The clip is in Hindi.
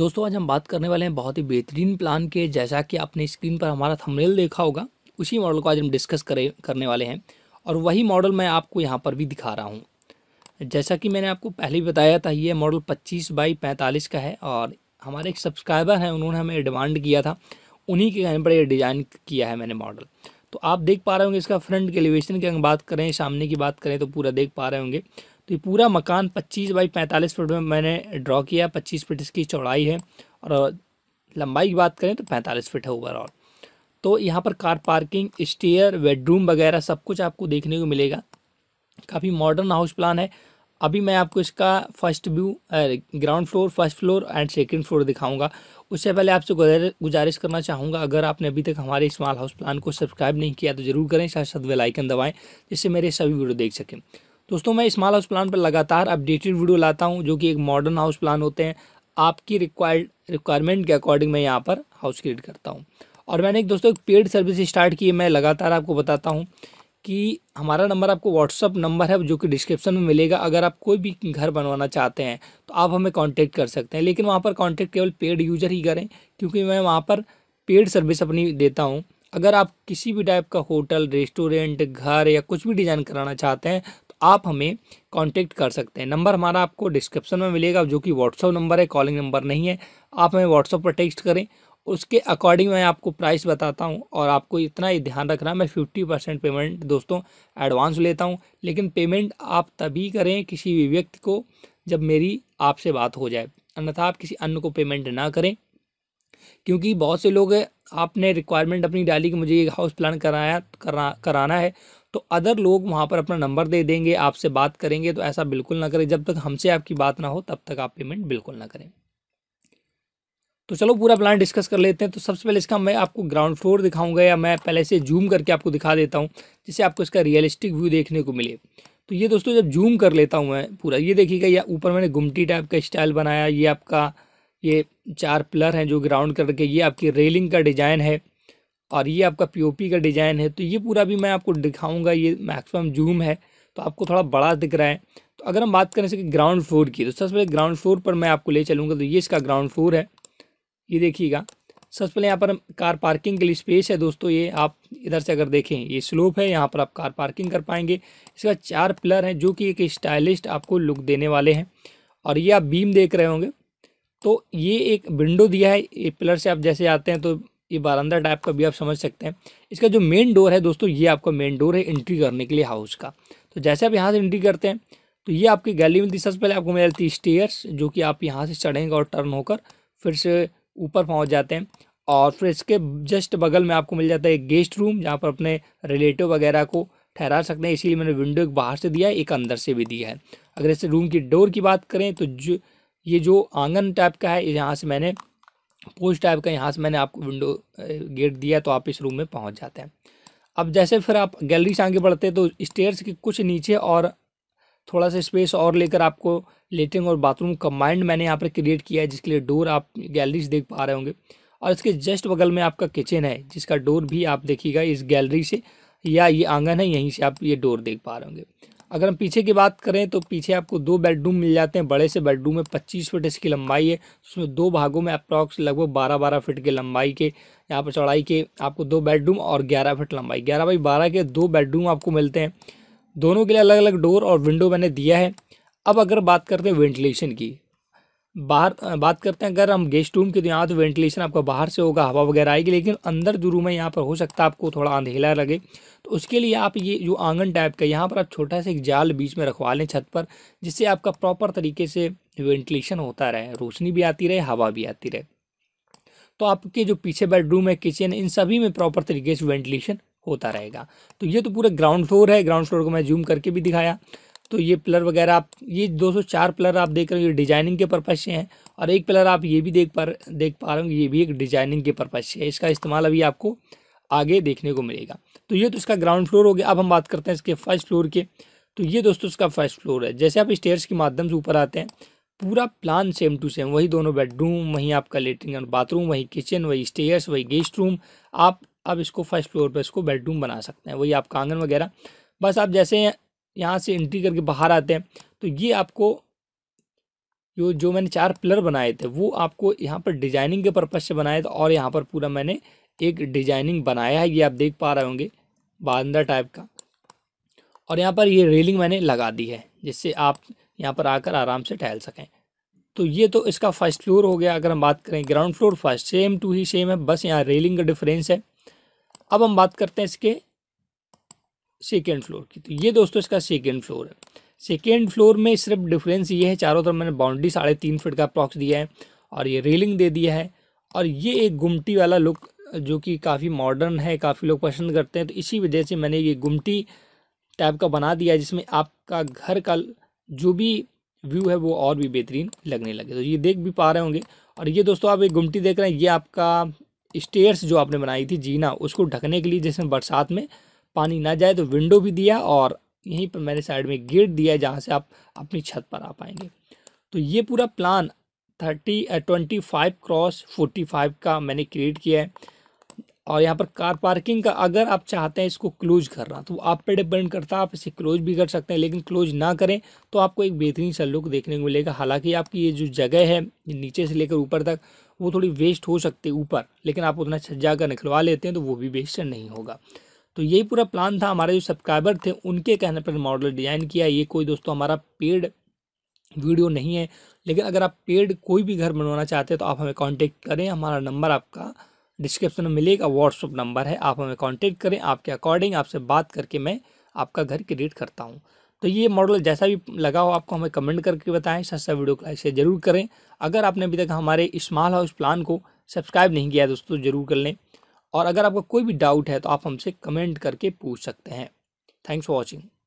दोस्तों आज हम बात करने वाले हैं बहुत ही बेहतरीन प्लान के जैसा कि आपने स्क्रीन पर हमारा थंबनेल देखा होगा उसी मॉडल को आज हम डिस्कस करें करने वाले हैं और वही मॉडल मैं आपको यहाँ पर भी दिखा रहा हूँ जैसा कि मैंने आपको पहले भी बताया था ये मॉडल 25 बाई 45 का है और हमारे एक सब्सक्राइबर हैं उन्होंने हमें डिमांड किया था उन्हीं के कहने पर यह डिज़ाइन किया है मैंने मॉडल तो आप देख पा रहे होंगे इसका फ्रंट के एलिवेशन की अगर बात करें सामने की बात करें तो पूरा देख पा रहे होंगे तो ये पूरा मकान 25 बाई 45 फुट में मैंने ड्रॉ किया 25 फीट इसकी चौड़ाई है और लंबाई की बात करें तो 45 फीट है ओवरऑल तो यहाँ पर कार पार्किंग स्टेयर बेडरूम वगैरह सब कुछ आपको देखने को मिलेगा काफ़ी मॉडर्न हाउस प्लान है अभी मैं आपको इसका first view ground floor first floor and second floor दिखाऊंगा उससे पहले आपसे गुजारिश करना चाहूँगा अगर आपने अभी तक हमारे स्मॉल हाउस प्लान को सब्सक्राइब नहीं किया तो जरूर करें साथ साथ वेलाइकन दबाएँ जिससे मेरे सभी वीडियो देख सकें दोस्तों मैं स्मॉल हाउस प्लान पर लगातार अपडेटेड वीडियो लाता हूँ जो कि एक मॉडर्न हाउस प्लान होते हैं आपकी रिक्वायर्ड रिक्वायरमेंट के अकॉर्डिंग मैं यहाँ पर हाउस क्रिएट करता हूँ और मैंने एक दोस्तों एक पेड सर्विस स्टार्ट की है मैं लगातार आपको बताता हूँ कि हमारा नंबर आपको व्हाट्सअप नंबर है जो कि डिस्क्रिप्शन में मिलेगा अगर आप कोई भी घर बनवाना चाहते हैं तो आप हमें कांटेक्ट कर सकते हैं लेकिन वहाँ पर कांटेक्ट केवल पेड यूज़र ही करें क्योंकि मैं वहाँ पर पेड सर्विस अपनी देता हूँ अगर आप किसी भी टाइप का होटल रेस्टोरेंट घर या कुछ भी डिज़ाइन कराना चाहते हैं आप हमें कांटेक्ट कर सकते हैं नंबर हमारा आपको डिस्क्रिप्शन में मिलेगा जो कि व्हाट्सअप नंबर है कॉलिंग नंबर नहीं है आप हमें व्हाट्सअप पर टेक्स्ट करें उसके अकॉर्डिंग मैं आपको प्राइस बताता हूँ और आपको इतना ही ध्यान रखना मैं फिफ्टी परसेंट पेमेंट दोस्तों एडवांस लेता हूँ लेकिन पेमेंट आप तभी करें किसी भी व्यक्ति को जब मेरी आपसे बात हो जाए अन्यथा आप किसी अन्य को पेमेंट ना करें क्योंकि बहुत से लोग आपने रिक्वायरमेंट अपनी डाली कि मुझे ये हाउस प्लान कराया करा कराना है तो अदर लोग वहाँ पर अपना नंबर दे देंगे आपसे बात करेंगे तो ऐसा बिल्कुल ना करें जब तक हमसे आपकी बात ना हो तब तक आप पेमेंट बिल्कुल ना करें तो चलो पूरा प्लान डिस्कस कर लेते हैं तो सबसे पहले इसका मैं आपको ग्राउंड फ्लोर दिखाऊंगा या मैं पहले से जूम करके आपको दिखा देता हूँ जिससे आपको इसका रियलिस्टिक व्यू देखने को मिले तो ये दोस्तों जब जूम कर लेता हूँ मैं पूरा ये देखिएगा या ऊपर मैंने गुमटी टाइप का स्टाइल बनाया ये आपका ये चार पिलर हैं जो ग्राउंड करके ये आपकी रेलिंग का डिजाइन है और ये आपका पीओपी का डिज़ाइन है तो ये पूरा भी मैं आपको दिखाऊंगा ये मैक्सिमम जूम है तो आपको थोड़ा बड़ा दिख रहा है तो अगर हम बात करें इसके ग्राउंड फ्लोर की तो सबसे पहले ग्राउंड फ्लोर पर मैं आपको ले चलूँगा तो ये इसका ग्राउंड फ्लोर है ये देखिएगा सबसे पहले यहाँ पर कार पार्किंग के लिए स्पेस है दोस्तों ये आप इधर से अगर देखें ये स्लोप है यहाँ पर आप कार पार्किंग कर पाएंगे इसका चार पिलर हैं जो कि एक स्टाइलिश आपको लुक देने वाले हैं और ये आप बीम देख रहे होंगे तो ये एक विंडो दिया है ये पिलर से आप जैसे आते हैं तो ये बारंदा टाइप का भी आप समझ सकते हैं इसका जो मेन डोर है दोस्तों ये आपका मेन डोर है एंट्री करने के लिए हाउस का तो जैसे आप यहाँ से एंट्री करते हैं तो ये आपकी गैली मिलती सबसे पहले आपको मिल जाती स्टेयर्स जो कि आप यहाँ से चढ़ेंगे और टर्न होकर फिर से ऊपर पहुँच जाते हैं और फिर इसके जस्ट बगल में आपको मिल जाता है एक गेस्ट रूम जहाँ पर अपने रिलेटिव वगैरह को ठहरा सकते हैं इसीलिए मैंने विंडो एक बाहर से दिया है एक अंदर से भी दिया है अगर इस रूम की डोर की बात करें तो जो ये जो आंगन टाइप का है यहाँ से मैंने पोस्ट टाइप का यहाँ से मैंने आपको विंडो गेट दिया तो आप इस रूम में पहुँच जाते हैं अब जैसे फिर आप गैलरी से आगे बढ़ते हैं तो स्टेयर्स के कुछ नीचे और थोड़ा सा स्पेस और लेकर आपको लेटरिन और बाथरूम कम्बाइंड मैंने यहाँ पर क्रिएट किया है जिसके लिए डोर आप गैलरी देख पा रहे होंगे और इसके जस्ट बगल में आपका किचन है जिसका डोर भी आप देखिएगा इस गैलरी से या ये आंगन है यहीं से आप ये डोर देख पा रहे होंगे अगर हम पीछे की बात करें तो पीछे आपको दो बेडरूम मिल जाते हैं बड़े से बेडरूम में पच्चीस फीट इसकी लंबाई है उसमें दो भागों में अप्रॉक्स लगभग बारह बारह फीट की लंबाई के यहाँ पर चौड़ाई के आपको दो बेडरूम और ग्यारह फीट लंबाई ग्यारह बाई बारह के दो बेडरूम आपको मिलते हैं दोनों के लिए अलग अलग डोर और विंडो मैंने दिया है अब अगर बात करते हैं वेंटिलेशन की बाहर बात करते हैं अगर हम गेस्ट रूम की तो यहाँ तो वेंटिलेशन आपका बाहर से होगा हवा वगैरह आएगी लेकिन अंदर जो रूम है यहाँ पर हो सकता है आपको थोड़ा अंधेला लगे तो उसके लिए आप ये जो आंगन टाइप का यहाँ पर आप छोटा सा एक जाल बीच में रखवा लें छत पर जिससे आपका प्रॉपर तरीके से वेंटिलेशन होता रहे रोशनी भी आती रहे हवा भी आती रहे तो आपके जो पीछे बेडरूम है किचन इन सभी में प्रॉपर तरीके से वेंटिलेशन होता रहेगा तो ये तो पूरा ग्राउंड फ्लोर है ग्राउंड फ्लोर को मैं जूम करके भी दिखाया तो ये पिलर वगैरह आप ये सौ चार पिलर आप देख रहे हो ये डिजाइनिंग के पर्पज से हैं और एक पिलर आप ये भी देख पा देख पा रहे हो ये भी एक डिजाइनिंग के पर्पज से है इसका इस्तेमाल अभी आपको आगे देखने को मिलेगा तो ये तो इसका ग्राउंड फ्लोर हो गया अब हम बात करते हैं इसके फर्स्ट फ्लोर के तो ये दोस्तों इसका फर्स्ट फ्लोर है जैसे आप स्टेयर्स के माध्यम से ऊपर आते हैं पूरा प्लान सेम टू सेम वही दोनों बेडरूम वहीं आपका लेटरिन और बाथरूम वही किचन वही स्टेयर्स वही गेस्ट रूम आप अब इसको फर्स्ट फ्लोर पर इसको बेडरूम बना सकते हैं वही आपका आंगन वगैरह बस आप जैसे यहाँ से एंट्री करके बाहर आते हैं तो ये आपको जो जो मैंने चार पिलर बनाए थे वो आपको यहाँ पर डिजाइनिंग के पर्पज़ से बनाए थे और यहाँ पर पूरा मैंने एक डिजाइनिंग बनाया है ये आप देख पा रहे होंगे बांदा टाइप का और यहाँ पर ये रेलिंग मैंने लगा दी है जिससे आप यहाँ पर आकर आराम से टहल सकें तो ये तो इसका फर्स्ट फ्लोर हो गया अगर हम बात करें ground floor first same to ही सेम है बस यहाँ रेलिंग का डिफरेंस है अब हम बात करते हैं इसके सेकेंड फ्लोर की तो ये दोस्तों इसका सेकेंड फ्लोर है सेकेंड फ्लोर में सिर्फ डिफरेंस ये है चारों तरफ मैंने बाउंड्री साढ़े तीन फिट का अप्रॉक्स दिया है और ये रेलिंग दे दिया है और ये एक गुमटी वाला लुक जो कि काफ़ी मॉडर्न है काफ़ी लोग पसंद करते हैं तो इसी वजह से मैंने ये गुमटी टाइप का बना दिया जिसमें आपका घर का जो भी व्यू है वो और भी बेहतरीन लगने लगे तो ये देख भी पा रहे होंगे और ये दोस्तों आप एक गुमटी देख रहे हैं ये आपका स्टेयर्स जो आपने बनाई थी जीना उसको ढकने के लिए जिसमें बरसात में पानी ना जाए तो विंडो भी दिया और यहीं पर मैंने साइड में गेट दिया जहाँ से आप अपनी छत पर आ पाएंगे तो ये पूरा plan thirty twenty five cross forty five का मैंने क्रिएट किया है और यहाँ पर कार पार्किंग का अगर आप चाहते हैं इसको क्लोज करना तो आप पे डिपेंड करता है आप इसे क्लोज भी कर सकते हैं लेकिन क्लोज ना करें तो आपको एक बेहतरीन सा लुक देखने को मिलेगा हालांकि आपकी ये जो जगह है नीचे से लेकर ऊपर तक वो थोड़ी वेस्ट हो सकती है ऊपर लेकिन आप उतना छज्जा कर निकलवा लेते हैं तो वो भी वेस्ट नहीं होगा तो यही पूरा प्लान था हमारे जो सब्सक्राइबर थे उनके कहने पर मॉडल डिज़ाइन किया ये कोई दोस्तों हमारा पेड वीडियो नहीं है लेकिन अगर आप पेड कोई भी घर बनवाना चाहते हैं तो आप हमें कांटेक्ट करें हमारा नंबर आपका डिस्क्रिप्शन में मिलेगा व्हाट्सअप नंबर है आप हमें कांटेक्ट करें आपके अकॉर्डिंग आपसे बात करके मैं आपका घर क्रिएट करता हूँ तो ये मॉडल जैसा भी लगा हो आपको हमें कमेंट करके बताएं सस्ता वीडियो को लाइक शेयर जरूर करें अगर आपने अभी तक हमारे स्मॉल हाउस प्लान को सब्सक्राइब नहीं किया दोस्तों तो जरूर कर लें और अगर आपका कोई भी डाउट है तो आप हमसे कमेंट करके पूछ सकते हैं थैंक्स फॉर वॉचिंग